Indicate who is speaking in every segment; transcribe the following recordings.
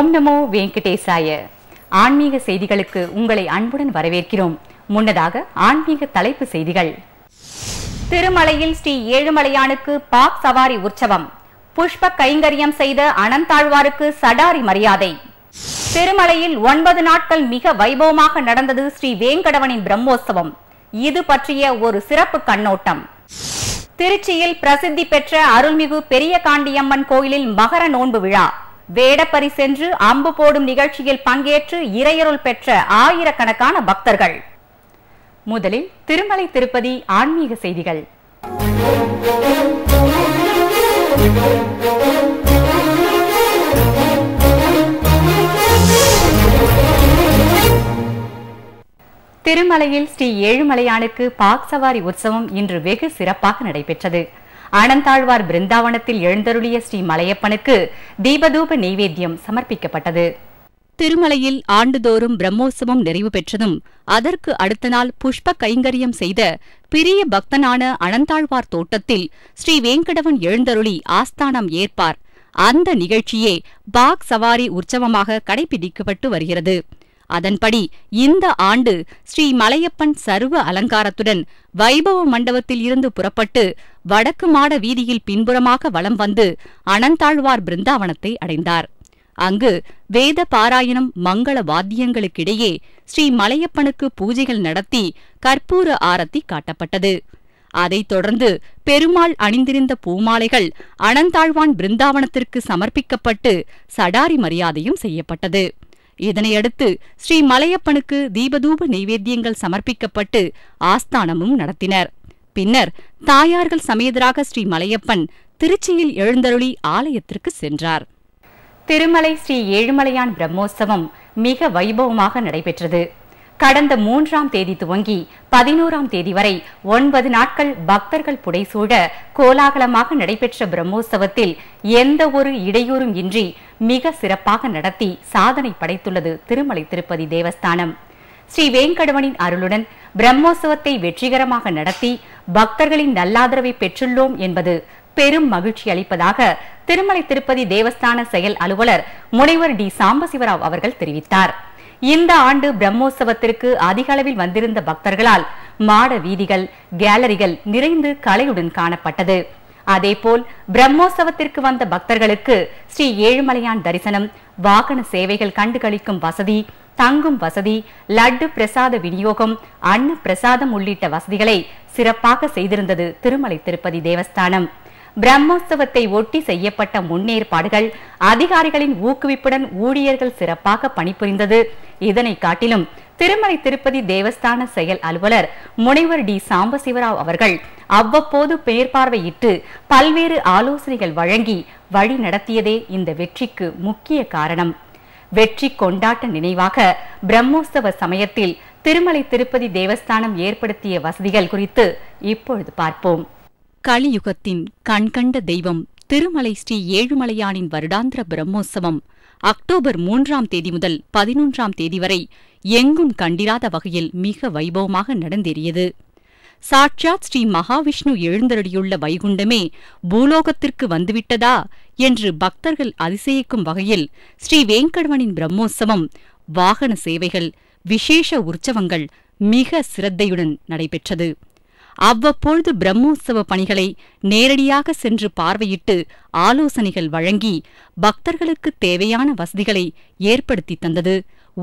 Speaker 1: ஓம் நமோ வெங்கடேசாய ஆன்மீக செய்திகளுக்கு உங்களை அன்புடன் வரவேற்கிறோம் முன்னதாக ஆன்மீக தலைப்பு செய்திகள் திருமலையில் ஸ்ரீ ஏழுமலையானுக்கு பாக் சவாரி உற்சவம் புஷ்ப கைங்கரியம் செய்த அனந்தாழ்வாருக்கு சடாரி மரியாதை திருமலையில் ஒன்பது நாட்கள் மிக வைபவமாக நடந்தது ஸ்ரீ வேங்கடவனின் பிரம்மோத்சவம் இது பற்றிய ஒரு சிறப்பு கண்ணோட்டம் திருச்சியில் பிரசித்தி பெற்ற அருள்மிகு பெரிய காண்டியம்மன் கோயிலில் மகர நோன்பு விழா வேடப்பரி சென்று அம்பு போடும் நிகழ்ச்சியில் பங்கேற்று இறையருள் பெற்ற ஆயிரக்கணக்கான பக்தர்கள் முதலில் திருமலை திருப்பதி ஆன்மீக செய்திகள் திருமலையில் ஸ்ரீ ஏழுமலையானுக்கு பாக் சவாரி உற்சவம் இன்று வெகு சிறப்பாக நடைபெற்றது ஆனந்தாழ்வார் பிருந்தாவனத்தில் எழுந்தருளிய ஸ்ரீ மலையப்பனுக்கு தீபதூப நெய்வேத்தியம் சமர்ப்பிக்கப்பட்டது திருமலையில் ஆண்டுதோறும் பிரம்மோற்சவம் நிறைவு பெற்றதும் அதற்கு அடுத்த நாள் புஷ்ப கைங்கரியம் செய்த பிரிய பக்தனான அனந்தாழ்வார் தோட்டத்தில் ஸ்ரீ வேங்கடவன் எழுந்தருளி ஆஸ்தானம் ஏற்பார் அந்த நிகழ்ச்சியே பாக் சவாரி உற்சவமாக கடைபிடிக்கப்பட்டு வருகிறது அதன்படி இந்த ஆண்டு ஸ்ரீ மலையப்பன் சர்வ அலங்காரத்துடன் வைபவ மண்டபத்தில் இருந்து புறப்பட்டு வடக்கு மாட வீதியில் பின்புறமாக வலம் வந்து அனந்தாழ்வார் பிருந்தாவனத்தை அடைந்தார் அங்கு வேத பாராயணம் மங்கள வாத்தியங்களுக்கிடையே ஸ்ரீ மலையப்பனுக்கு பூஜைகள் நடத்தி கற்பூர ஆரத்தி காட்டப்பட்டது அதைத் தொடர்ந்து பெருமாள் அணிந்திருந்த பூமாலைகள் அனந்தாழ்வான் பிருந்தாவனத்திற்கு சமர்ப்பிக்கப்பட்டு சடாரி மரியாதையும் செய்யப்பட்டது இதனையடுத்து ஸ்ரீ மலையப்பனுக்கு தீபதூப நைவேத்தியங்கள் சமர்ப்பிக்கப்பட்டு ஆஸ்தானமும் நடத்தினர் பின்னர் தாயார்கள் சமேதராக ஸ்ரீ மலையப்பன் திருச்சியில் எழுந்தருளி ஆலயத்திற்கு சென்றார் திருமலை ஸ்ரீ ஏழுமலையான் பிரம்மோற்சவம் மிக வைபவமாக நடைபெற்றது கடந்த மூன்றாம் தேதி துவங்கி பதினோராம் தேதி வரை ஒன்பது நாட்கள் பக்தர்கள் புடைசூழ கோலாகலமாக நடைபெற்ற பிரம்மோற்சவத்தில் எந்த ஒரு இடையூறும் இன்றி மிக சிறப்பாக நடத்தி சாதனை படைத்துள்ளது திருமலை திருப்பதி தேவஸ்தானம் ஸ்ரீ வேங்கடவனின் அருளுடன் பிரம்மோற்சவத்தை வெற்றிகரமாக நடத்தி பக்தர்களின் நல்லாதரவை பெற்றுள்ளோம் என்பது பெரும் மகிழ்ச்சி அளிப்பதாக திருமலை திருப்பதி தேவஸ்தான செயல் அலுவலர் முனைவர் டி சாம்பசிவராவ் அவர்கள் தெரிவித்தார் இந்த ஆண்டு பிரம்மோற்சவத்திற்கு அதிக அளவில் வந்திருந்த பக்தர்களால் மாட வீதிகள் கேலரிகள் நிறைந்து கலையுடன் காணப்பட்டது அதேபோல் பிரம்மோற்சவத்திற்கு வந்த பக்தர்களுக்கு ஸ்ரீ ஏழுமலையான் தரிசனம் வாகன சேவைகள் கண்டுகளிக்கும் வசதி தங்கும் வசதி லட்டு பிரசாத விநியோகம் அன்ன பிரசாதம் உள்ளிட்ட வசதிகளை சிறப்பாக செய்திருந்தது திருமலை திருப்பதி தேவஸ்தானம் பிரம்மோத்சவத்தை ஒட்டி செய்யப்பட்ட முன்னேற்பாடுகள் அதிகாரிகளின் ஊக்குவிப்புடன் ஊழியர்கள் சிறப்பாக பணிபுரிந்தது இதனை காட்டிலும் திருமலை திருப்பதி தேவஸ்தான செயல் அலுவலர் முனைவர் டி சாம்பசிவராவ் அவர்கள் அவ்வப்போது பேர்பார்வையிட்டு பல்வேறு ஆலோசனைகள் வழங்கி வழி நடத்தியதே இந்த வெற்றிக்கு முக்கிய காரணம் வெற்றி கொண்டாட்ட நினைவாக பிரம்மோற்சவ சமயத்தில் திருமலை திருப்பதி தேவஸ்தானம் ஏற்படுத்திய வசதிகள் குறித்து இப்பொழுது பார்ப்போம் கலியுகத்தின் கண்கண்ட தெய்வம் திருமலை ஸ்ரீ ஏழுமலையானின் வருடாந்திர பிரம்மோத்சவம் அக்டோபர் மூன்றாம் தேதி முதல் பதினொன்றாம் தேதி வரை எங்கும் கண்டிராத வகையில் மிக வைபவமாக நடந்தேறியது சாட்சாத் ஸ்ரீ மகாவிஷ்ணு எழுந்தருளியுள்ள வைகுண்டமே பூலோகத்திற்கு வந்துவிட்டதா என்று பக்தர்கள் அதிசயிக்கும் வகையில் ஸ்ரீ வேங்கடவனின் பிரம்மோற்சவம் வாகன சேவைகள் விசேஷ உற்சவங்கள் மிக சிரத்தையுடன் நடைபெற்றது அவ்வப்பொழுது பிரம்மோற்சவ பணிகளை நேரடியாக சென்று பார்வையிட்டு ஆலோசனைகள் வழங்கி பக்தர்களுக்கு தேவையான வசதிகளை ஏற்படுத்தி தந்தது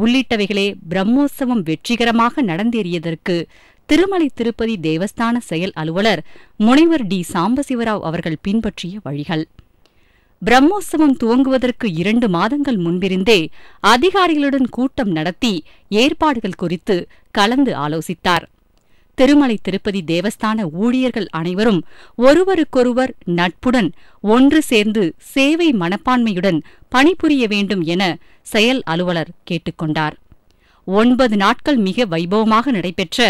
Speaker 1: உள்ளிட்டவைகளே பிரம்மோற்சவம் வெற்றிகரமாக நடந்தேறியதற்கு திருமலை திருப்பதி தேவஸ்தான செயல் அலுவலர் முனைவர் டி சாம்பசிவராவ் அவர்கள் பின்பற்றிய வழிகள் பிரம்மோற்சவம் துவங்குவதற்கு இரண்டு மாதங்கள் முன்பிருந்தே அதிகாரிகளுடன் கூட்டம் நடத்தி ஏற்பாடுகள் குறித்து கலந்து ஆலோசித்தார் திருமலை திருப்பதி தேவஸ்தான ஊழியர்கள் அனைவரும் ஒருவருக்கொருவர் நட்புடன் ஒன்று சேர்ந்து சேவை மனப்பான்மையுடன் பணிபுரிய வேண்டும் என செயல் அலுவலர் கேட்டுக்கொண்டார் ஒன்பது நாட்கள் மிக வைபவமாக நடைபெற்ற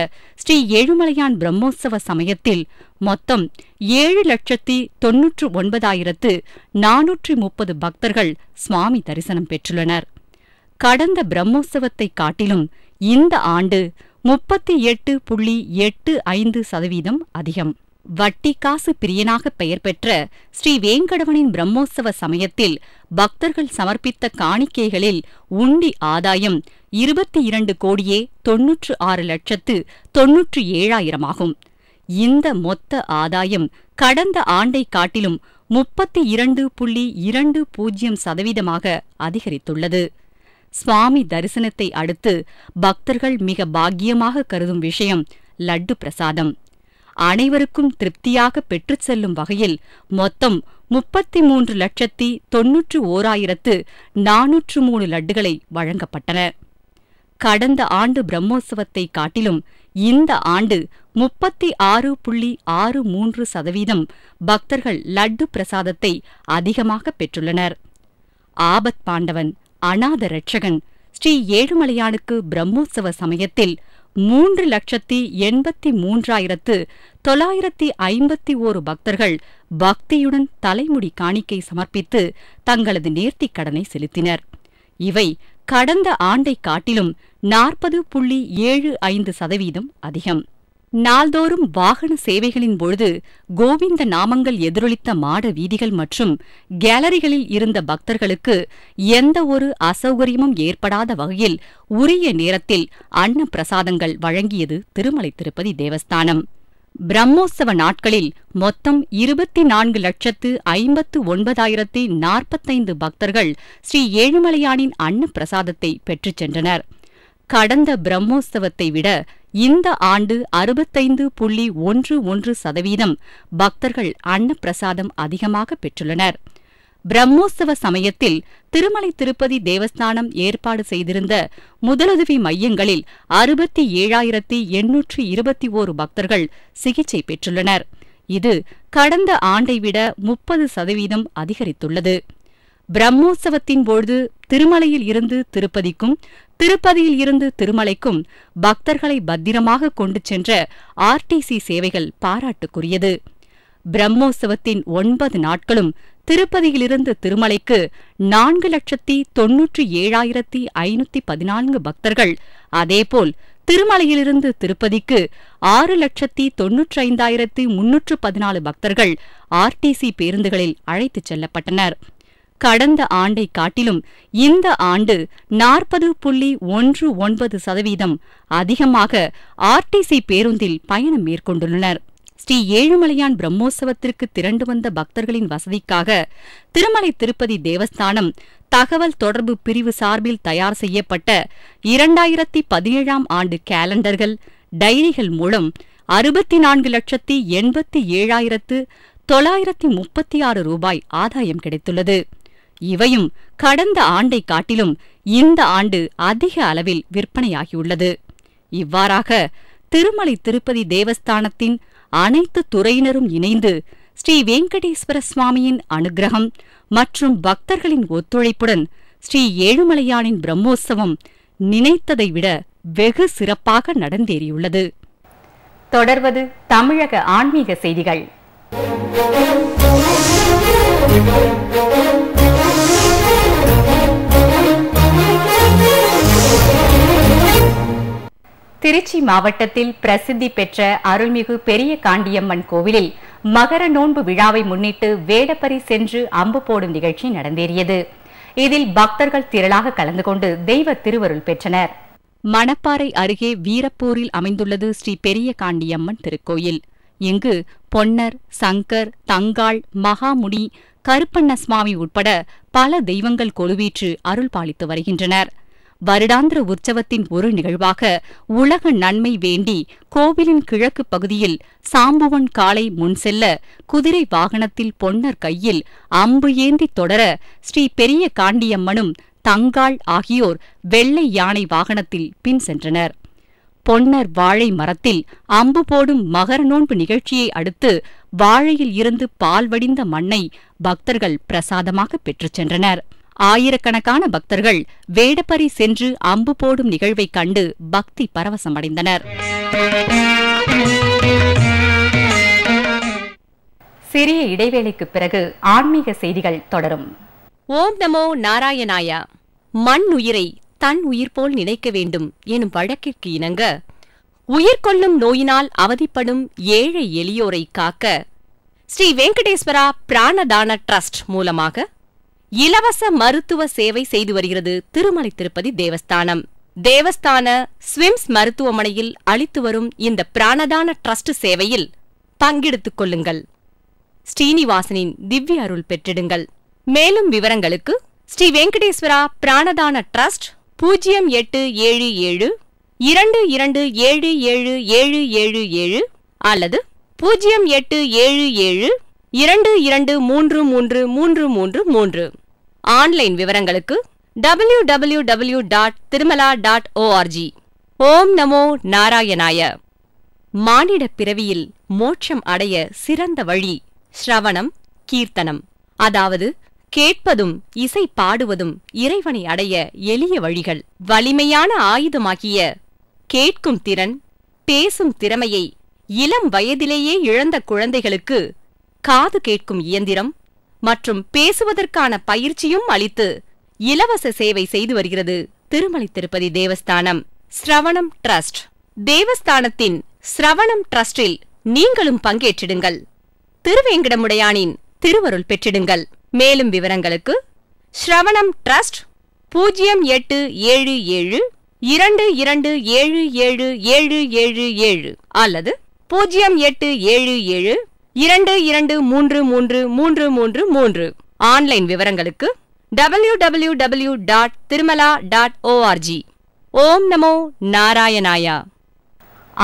Speaker 1: ஸ்ரீ ஏழுமலையான் பிரம்மோற்சவ சமயத்தில் மொத்தம் ஏழு லட்சத்தி தொன்னூற்று ஒன்பதாயிரத்து நானூற்றி முப்பது பக்தர்கள் சுவாமி தரிசனம் பெற்றுள்ளனர் கடந்த பிரம்மோற்சவத்தை காட்டிலும் இந்த ஆண்டு முப்பத்தி எட்டு புள்ளி எட்டு ஐந்து சதவீதம் அதிகம் வட்டி காசு பிரியனாக பெயர் பெற்ற ஸ்ரீ வேங்கடவனின் பிரம்மோற்சவ சமயத்தில் பக்தர்கள் சமர்ப்பித்த காணிக்கைகளில் உண்டி ஆதாயம் இருபத்தி இரண்டு கோடியே தொன்னூற்று ஆறு லட்சத்து தொன்னூற்று ஏழாயிரமாகும் இந்த மொத்த ஆதாயம் கடந்த ஆண்டை காட்டிலும் முப்பத்தி இரண்டு புள்ளி இரண்டு பூஜ்ஜியம் சதவீதமாக அதிகரித்துள்ளது சுவாமி தரிசனத்தை அடுத்து பக்தர்கள் மிக பாக்கியமாக கருதும் விஷயம் லட்டு பிரசாதம் அனைவருக்கும் திருப்தியாக பெற்றுச் செல்லும் வகையில் மொத்தம் முப்பத்தி மூன்று லட்சத்தி தொன்னூற்று ஓராயிரத்து நானூற்று மூணு லட்டுகளை வழங்கப்பட்டன கடந்த ஆண்டு பிரம்மோற்சவத்தை காட்டிலும் இந்த ஆண்டு முப்பத்தி ஆறு புள்ளி ஆறு மூன்று சதவீதம் பக்தர்கள் லட்டு பிரசாதத்தை அதிகமாக பெற்றுள்ளனர் ஆபத் பாண்டவன் அநாத ரட்சகன் ஸ்ரீ ஏழுமலையானுக்கு பிரம்மோற்சவ சமயத்தில் மூன்று லட்சத்தி எண்பத்தி மூன்றாயிரத்து தொள்ளாயிரத்தி ஐம்பத்தி ஓரு பக்தர்கள் பக்தியுடன் தலைமுடி காணிக்கை சமர்ப்பித்து தங்களது நேர்த்திக் கடனை செலுத்தினர் இவை கடந்த ஆண்டை காட்டிலும் நாற்பது புள்ளி ஏழு ஐந்து சதவீதம் அதிகம் நாள்தோறும் வாகன சேவைகளின் பொழுது கோவிந்த நாமங்கள் எதிரொலித்த மாட வீதிகள் மற்றும் கேலரிகளில் இருந்த பக்தர்களுக்கு எந்த ஒரு அசௌகரியமும் ஏற்படாத வகையில் உரிய நேரத்தில் அன்ன பிரசாதங்கள் வழங்கியது திருமலை திருப்பதி தேவஸ்தானம் பிரம்மோத்சவ நாட்களில் மொத்தம் இருபத்தி நான்கு லட்சத்து ஐம்பத்து ஒன்பதாயிரத்தி நாற்பத்தைந்து பக்தர்கள் ஸ்ரீ ஏழுமலையானின் அன்ன பிரசாதத்தை பெற்றுச் சென்றனர் கடந்த பிரம்மோத்சவத்தை விட இந்த ஆண்டு அறுபத்தைந்து புள்ளி ஒன்று ஒன்று சதவீதம் பக்தர்கள் அன்னப்பிரசாதம் அதிகமாக பெற்றுள்ளனர் பிரம்மோற்சவ சமயத்தில் திருமலை திருப்பதி தேவஸ்தானம் ஏற்பாடு செய்திருந்த முதலுதவி மையங்களில் அறுபத்தி ஏழாயிரத்தி எண்ணூற்றி இருபத்தி ஓரு பக்தர்கள் சிகிச்சை பெற்றுள்ளனர் இது கடந்த ஆண்டை விட முப்பது சதவீதம் அதிகரித்துள்ளது பிரம்மோற்சவத்தின் பொழுது திருமலையில் இருந்து திருப்பதிக்கும் திருப்பதியில் இருந்து திருமலைக்கும் பக்தர்களை பத்திரமாக கொண்டு சென்ற ஆர்டிசி சேவைகள் பாராட்டுக்குரியது பிரம்மோற்சவத்தின் ஒன்பது நாட்களும் திருப்பதியிலிருந்து திருமலைக்கு நான்கு லட்சத்தி தொன்னூற்றி ஏழாயிரத்தி ஐநூத்தி பதினான்கு பக்தர்கள் அதேபோல் திருமலையிலிருந்து திருப்பதிக்கு ஆறு லட்சத்தி தொன்னூற்றி ஐந்தாயிரத்தி முன்னூற்று பதினாலு பக்தர்கள் ஆர்டிசி பேருந்துகளில் அழைத்துச் செல்லப்பட்டனர் கடந்த ஆண்டை காட்டிலும் இந்த ஆண்டு நாற்பது புள்ளி ஒன்று ஒன்பது சதவீதம் அதிகமாக ஆர்டிசி பேருந்தில் பயணம் மேற்கொண்டுள்ளனர் ஸ்ரீ ஏழுமலையான் பிரம்மோற்சவத்திற்கு திரண்டு வந்த பக்தர்களின் வசதிக்காக திருமலை திருப்பதி தேவஸ்தானம் தகவல் தொடர்பு பிரிவு சார்பில் தயார் செய்யப்பட்ட இரண்டாயிரத்தி பதினேழாம் ஆண்டு கேலண்டர்கள் டைரிகள் மூலம் அறுபத்தி நான்கு லட்சத்தி எண்பத்தி ஏழாயிரத்து தொள்ளாயிரத்தி முப்பத்தி ஆறு ரூபாய் ஆதாயம் கிடைத்துள்ளது இவையும் கடந்த ஆண்டை காட்டிலும் இந்த ஆண்டு அதிக அளவில் விற்பனையாகியுள்ளது இவ்வாறாக திருமலை திருப்பதி தேவஸ்தானத்தின் அனைத்து துறையினரும் இணைந்து ஸ்ரீ வெங்கடேஸ்வர சுவாமியின் அனுகிரகம் மற்றும் பக்தர்களின் ஒத்துழைப்புடன் ஸ்ரீ ஏழுமலையானின் பிரம்மோற்சவம் நினைத்ததை விட வெகு சிறப்பாக நடந்தேறியுள்ளது தொடர்வது தமிழக ஆன்மீக செய்திகள் திருச்சி மாவட்டத்தில் பிரசித்தி பெற்ற அருள்மிகு பெரிய காண்டியம்மன் கோவிலில் மகர நோன்பு விழாவை முன்னிட்டு வேடப்பரி சென்று அம்பு போடும் நிகழ்ச்சி நடந்தேறியது இதில் பக்தர்கள் திரளாக கலந்து கொண்டு தெய்வ திருவருள் பெற்றனர் மணப்பாறை அருகே வீரப்பூரில் அமைந்துள்ளது ஸ்ரீ பெரிய காண்டியம்மன் திருக்கோயில் இங்கு பொன்னர் சங்கர் தங்காள் மகாமுனி கருப்பண்ண சுவாமி உட்பட பல தெய்வங்கள் கொலுவீற்று அருள் பாலித்து வருகின்றனர் வருடாந்திர உற்சவத்தின் ஒரு நிகழ்வாக உலக நன்மை வேண்டி கோவிலின் கிழக்கு பகுதியில் சாம்புவன் காலை முன் செல்ல குதிரை வாகனத்தில் பொன்னர் கையில் அம்பு ஏந்தி தொடர ஸ்ரீ பெரிய காண்டியம்மனும் தங்காள் ஆகியோர் வெள்ளை யானை வாகனத்தில் பின் சென்றனர் பொன்னர் வாழை மரத்தில் அம்பு போடும் மகர நோன்பு நிகழ்ச்சியை அடுத்து வாழையில் இருந்து பால் வடிந்த மண்ணை பக்தர்கள் பிரசாதமாக பெற்றுச் சென்றனர் ஆயிரக்கணக்கான பக்தர்கள் வேடப்பறி சென்று அம்பு போடும் நிகழ்வைக் கண்டு பக்தி பரவசமடைந்தனர் சிறிய இடைவேளைக்கு பிறகு ஆன்மீக செய்திகள் தொடரும் ஓம் நமோ நாராயணாயா மண் உயிரை தன் உயிர் போல் நினைக்க வேண்டும் எனும் வழக்கிற்கு இணங்க உயிர் கொள்ளும் நோயினால் அவதிப்படும் ஏழை எளியோரை காக்க ஸ்ரீ வெங்கடேஸ்வரா பிராணதான டிரஸ்ட் மூலமாக இலவச மருத்துவ சேவை செய்து வருகிறது திருமலை திருப்பதி தேவஸ்தானம் தேவஸ்தான ஸ்விம்ஸ் மருத்துவமனையில் அளித்து வரும் இந்த பிராணதான டிரஸ்ட் சேவையில் பங்கெடுத்துக் கொள்ளுங்கள் ஸ்ரீனிவாசனின் திவ்ய அருள் பெற்றிடுங்கள் மேலும் விவரங்களுக்கு ஸ்ரீ வெங்கடேஸ்வரா பிராணதான டிரஸ்ட் பூஜ்ஜியம் எட்டு ஏழு ஏழு இரண்டு இரண்டு ஏழு ஏழு ஏழு ஏழு ஏழு அல்லது பூஜ்ஜியம் எட்டு ஏழு ஏழு இரண்டு இரண்டு மூன்று மூன்று மூன்று மூன்று மூன்று ஆன்லைன் விவரங்களுக்கு W W W dot Tirumala dot O R G ஓம் நமோ நாராயணாய மானிட பிறவியில் மோட்சம் அடைய சிறந்த வழி ஸ்ரவணம் கீர்த்தனம் அதாவது கேட்பதும் இசை பாடுவதும் இறைவனை அடைய எளிய வழிகள் வலிமையான ஆயுதமாகிய கேட்கும் திறன் பேசும் திறமையை இளம் வயதிலேயே இழந்த குழந்தைகளுக்கு காது கேட்கும் இயந்திரம் மற்றும் பேசுவதற்கான பயிற்சியும் அளித்து இலவச சேவை செய்து வருகிறது திருமலை திருப்பதி தேவஸ்தானம் ஸ்ரவணம் டிரஸ்ட் தேவஸ்தானத்தின் ஸ்ரவணம் டிரஸ்டில் நீங்களும் பங்கேற்றிடுங்கள் திருவேங்கடமுடையானின் திருவருள் பெற்றிடுங்கள் மேலும் விவரங்களுக்கு ஸ்ரவணம் டிரஸ்ட் பூஜ்ஜியம் எட்டு ஏழு ஏழு இரண்டு இரண்டு ஏழு ஏழு ஏழு ஏழு ஏழு அல்லது பூஜ்ஜியம் எட்டு ஏழு ஏழு இரண்டு இரண்டு மூன்று மூன்று மூன்று மூன்று மூன்று ஆன்லைன் விவரங்களுக்கு W W W dot Tirumala dot O R G ஓம் நமோ நாராயணாயா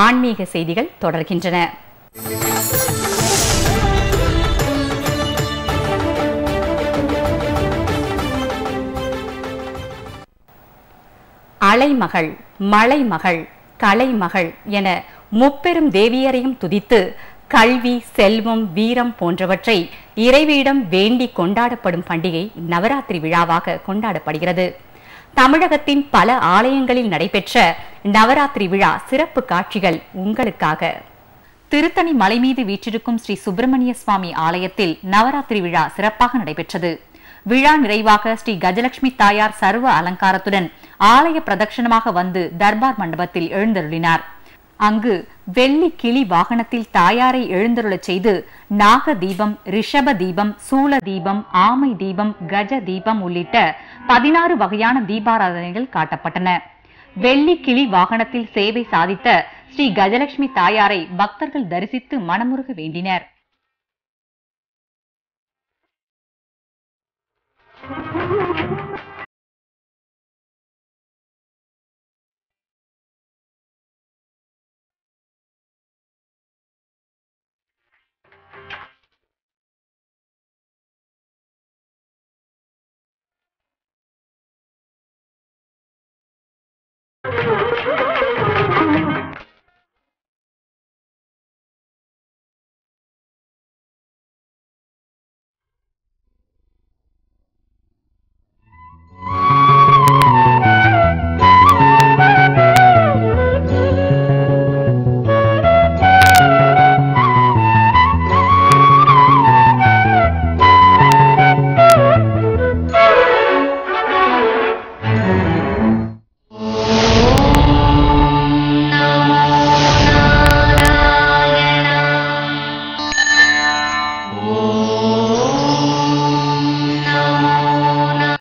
Speaker 1: ஆன்மீக செய்திகள் தொடர்கின்றன அலைமகள் மலைமகள் கலைமகள் என முப்பெரும் தேவியரையும் துதித்து கல்வி செல்வம் வீரம் போன்றவற்றை இறைவியிடம் வேண்டி கொண்டாடப்படும் பண்டிகை நவராத்திரி விழாவாக கொண்டாடப்படுகிறது தமிழகத்தின் பல ஆலயங்களில் நடைபெற்ற நவராத்திரி விழா சிறப்பு காட்சிகள் உங்களுக்காக திருத்தணி மலை மீது வீற்றிருக்கும் ஸ்ரீ சுப்பிரமணிய சுவாமி ஆலயத்தில் நவராத்திரி விழா சிறப்பாக நடைபெற்றது விழா நிறைவாக ஸ்ரீ கஜலட்சுமி தாயார் சர்வ அலங்காரத்துடன் ஆலய பிரதட்சணமாக வந்து தர்பார் மண்டபத்தில் எழுந்தருளினார் அங்கு வெள்ளி கிளி வாகனத்தில் தாயாரை எழுந்தருளச் செய்து நாக தீபம் ரிஷப தீபம் சூல தீபம் ஆமை தீபம் கஜ தீபம் உள்ளிட்ட பதினாறு வகையான தீபாராதனைகள் காட்டப்பட்டன வெள்ளி கிளி வாகனத்தில் சேவை சாதித்த ஸ்ரீ கஜலட்சுமி தாயாரை பக்தர்கள் தரிசித்து மனமுருக வேண்டினர்